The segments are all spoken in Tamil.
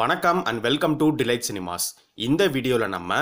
வணக்கம் and welcome to Delight Cinemas இந்த வீடியோவில் நம்ம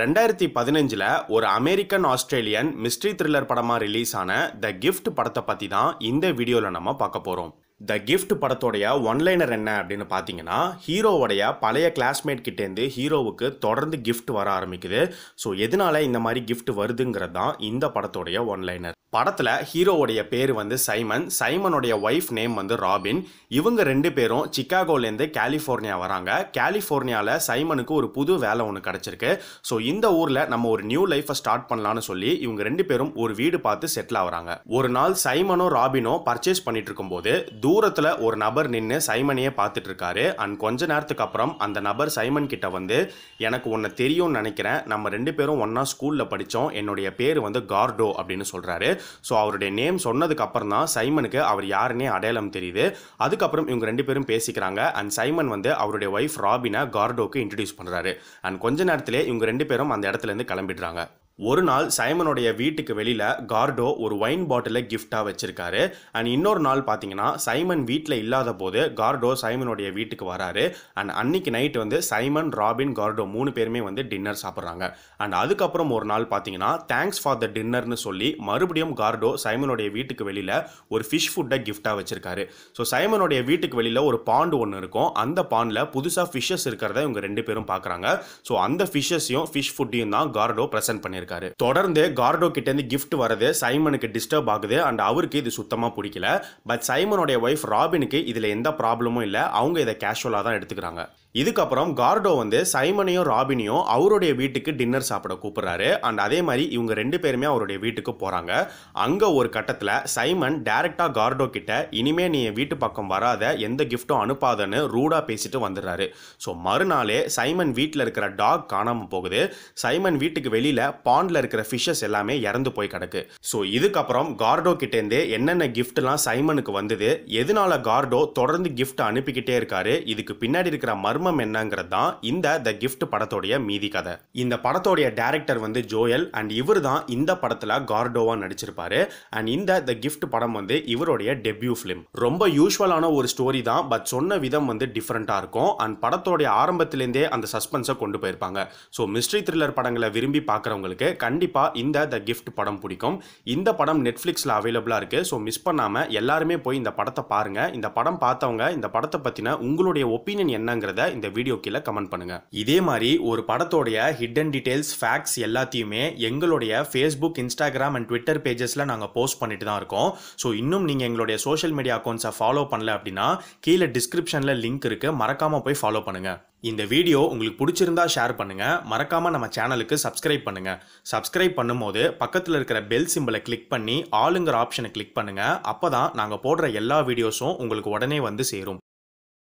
ரெண்டாயிரத்தி பதினஞ்சில் ஒரு அமெரிக்கன் ஆஸ்திரேலியன் மிஸ்ட்ரி த்ரில்லர் படமாக ரிலீஸ் ஆன த கிஃப்ட் படத்தை பற்றி தான் இந்த வீடியோவில் நம்ம பார்க்க போகிறோம் த கிஃப்ட் படத்தோடைய ஒன்லைனர் என்ன அப்படின்னு பார்த்தீங்கன்னா ஹீரோவுடைய பழைய கிளாஸ்மேட் கிட்டேருந்து ஹீரோவுக்கு தொடர்ந்து கிஃப்ட் வர ஆரம்பிக்குது ஸோ எதனால இந்த மாதிரி கிஃப்ட் வருதுங்கிறது தான் இந்த படத்தோடைய ஒன்லைனர் படத்தில் ஹீரோவுடைய பேர் வந்து சைமன் சைமனுடைய ஒய்ஃப் நேம் வந்து ராபின் இவங்க ரெண்டு பேரும் சிக்காகோலேருந்து கலிஃபோர்னியா வராங்க கலிஃபோர்னியாவில் சைமனுக்கு ஒரு புது வேலை ஒன்று கிடச்சிருக்கு ஸோ இந்த ஊரில் நம்ம ஒரு நியூ லைஃப்பை ஸ்டார்ட் பண்ணலான்னு சொல்லி இவங்க ரெண்டு பேரும் ஒரு வீடு பார்த்து செட்டில் ஆகிறாங்க ஒரு நாள் சைமனோ ராபினோ பர்ச்சேஸ் பண்ணிட்டு இருக்கும்போது தூரத்தில் ஒரு நபர் நின்று சைமனையே பார்த்துட்டு இருக்காரு அண்ட் கொஞ்ச நேரத்துக்கு அப்புறம் அந்த நபர் சைமன் கிட்ட வந்து எனக்கு உன்னை தெரியும்னு நினைக்கிறேன் நம்ம ரெண்டு பேரும் ஒன்றா ஸ்கூலில் படித்தோம் என்னுடைய பேர் வந்து கார்டோ அப்படின்னு சொல்கிறாரு ஸோ அவருடைய நேம் சொன்னதுக்கு அப்புறம் தான் சைமனுக்கு அவர் யாருன்னே அடையாளம் தெரியுது அதுக்கப்புறம் இவங்க ரெண்டு பேரும் பேசிக்கிறாங்க அண்ட் சைமன் வந்து அவருடைய ஒய்ஃப் ராபினை கார்டோக்கு இன்ட்ரடியூஸ் பண்ணுறாரு அண்ட் கொஞ்ச நேரத்திலே இவங்க ரெண்டு பேரும் அந்த இடத்துலேருந்து கிளம்பிடுறாங்க ஒரு நாள் சைமனுடைய வீட்டுக்கு வெளியில் கார்டோ ஒரு ஒயின் பாட்டிலை கிஃப்டாக வச்சிருக்காரு அண்ட் இன்னொரு நாள் பார்த்தீங்கன்னா சைமன் வீட்டில் இல்லாத போது கார்டோ சைமனுடைய வீட்டுக்கு வராரு அண்ட் அன்னைக்கு நைட் வந்து சைமன் ராபின் கார்டோ மூணு பேருமே வந்து டின்னர் சாப்பிட்றாங்க அண்ட் அதுக்கப்புறம் ஒரு நாள் பார்த்தீங்கன்னா தேங்க்ஸ் ஃபார் த டின்னர்னு சொல்லி மறுபடியும் கார்டோ சைமனுடைய வீட்டுக்கு வெளியில் ஒரு ஃபிஷ் ஃபுட்டை கிஃப்டாக வச்சிருக்காரு ஸோ சைமனுடைய வீட்டுக்கு வெளியில் ஒரு பாண்டு ஒன்று இருக்கும் அந்த பாண்டில் புதுசாக ஃபிஷ்ஷஸ் இருக்கிறத இவங்க ரெண்டு பேரும் பார்க்குறாங்க ஸோ அந்த ஃபிஷ்ஷஸையும் ஃபிஷ் ஃபுட்டையும் தான் கார்டோ ப்ரெசென்ட் பண்ணியிருக்காங்க பண்ணியிருக்காரு தொடர்ந்து கார்டோ கிட்ட இருந்து கிஃப்ட் வரது சைமனுக்கு டிஸ்டர்ப் ஆகுது அண்ட் அவருக்கு இது சுத்தமா பிடிக்கல பட் சைமனுடைய ஒய்ஃப் ராபினுக்கு இதுல எந்த ப்ராப்ளமும் இல்லை அவங்க இதை கேஷுவலா தான் எடுத்துக்கிறாங்க இதுக்கப்புறம் கார்டோ வந்து சைமனையும் ராபினியும் அவருடைய வீட்டுக்கு டின்னர் சாப்பிட கூப்பிட்றாரு அண்ட் அதே மாதிரி இவங்க ரெண்டு பேருமே அவருடைய வீட்டுக்கு போகிறாங்க அங்கே ஒரு கட்டத்தில் சைமன் டேரெக்டாக கார்டோ கிட்ட இனிமே நீ வீட்டு பக்கம் வராத எந்த கிஃப்ட்டும் அனுப்பாதன்னு ரூடாக பேசிட்டு வந்துடுறாரு ஸோ மறுநாளே சைமன் வீட்டில் இருக்கிற டாக் காணாமல் போகுது சைமன் வீட்டுக்கு வெளியில் பாண்டில் இருக்கிற ஃபிஷ்ஷஸ் எல்லாமே இறந்து போய் கிடக்கு ஸோ இதுக்கப்புறம் கார்டோ கிட்டேருந்து என்னென்ன கிஃப்ட்லாம் சைமனுக்கு வந்தது எதனால கார்டோ தொடர்ந்து கிஃப்ட் அனுப்பிக்கிட்டே இருக்காரு இதுக்கு பின்னாடி இருக்கிற மர்ம மர்மம் என்னங்கிறது தான் இந்த த கிஃப்ட் படத்தோடைய மீதி கதை இந்த படத்தோடைய டேரக்டர் வந்து ஜோயல் அண்ட் இவர் தான் இந்த படத்தில் கார்டோவா நடிச்சிருப்பாரு அண்ட் இந்த த கிஃப்ட் படம் வந்து இவருடைய டெபியூ ஃபிலிம் ரொம்ப யூஸ்வலான ஒரு ஸ்டோரி தான் பட் சொன்ன விதம் வந்து டிஃப்ரெண்ட்டாக இருக்கும் அண்ட் படத்தோடைய ஆரம்பத்திலேருந்தே அந்த சஸ்பென்ஸை கொண்டு போயிருப்பாங்க ஸோ மிஸ்ட்ரி த்ரில்லர் படங்களை விரும்பி பார்க்குறவங்களுக்கு கண்டிப்பாக இந்த த கிஃப்ட் படம் பிடிக்கும் இந்த படம் நெட்ஃப்ளிக்ஸில் அவைலபிளாக இருக்குது ஸோ மிஸ் பண்ணாமல் எல்லாருமே போய் இந்த படத்தை பாருங்கள் இந்த படம் பார்த்தவங்க இந்த படத்தை பற்றின உங்களுடைய ஒப்பீனியன் என்னங்கிறத இந்த வீடியோ கீழே கமெண்ட் பண்ணுங்க இதே மாதிரி ஒரு படத்தோடைய ஹிடன் டீடைல்ஸ் ஃபேக்ட்ஸ் எல்லாத்தையுமே எங்களுடைய ஃபேஸ்புக் இன்ஸ்டாகிராம் அண்ட் ட்விட்டர் பேஜஸில் நாங்கள் போஸ்ட் பண்ணிட்டு தான் இருக்கோம் ஸோ இன்னும் நீங்கள் எங்களுடைய சோஷியல் மீடியா அக்கௌண்ட்ஸை ஃபாலோ பண்ணல அப்படின்னா கீழே டிஸ்கிரிப்ஷனில் லிங்க் இருக்குது மறக்காமல் போய் ஃபாலோ பண்ணுங்கள் இந்த வீடியோ உங்களுக்கு பிடிச்சிருந்தா ஷேர் பண்ணுங்கள் மறக்காமல் நம்ம சேனலுக்கு சப்ஸ்கிரைப் பண்ணுங்கள் சப்ஸ்கிரைப் பண்ணும்போது பக்கத்தில் இருக்கிற பெல் சிம்பிளை கிளிக் பண்ணி ஆளுங்கிற ஆப்ஷனை கிளிக் பண்ணுங்கள் அப்போ தான் நாங்கள் போடுற எல்லா வீடியோஸும் உங்களுக்கு உடனே வந்து சேரும்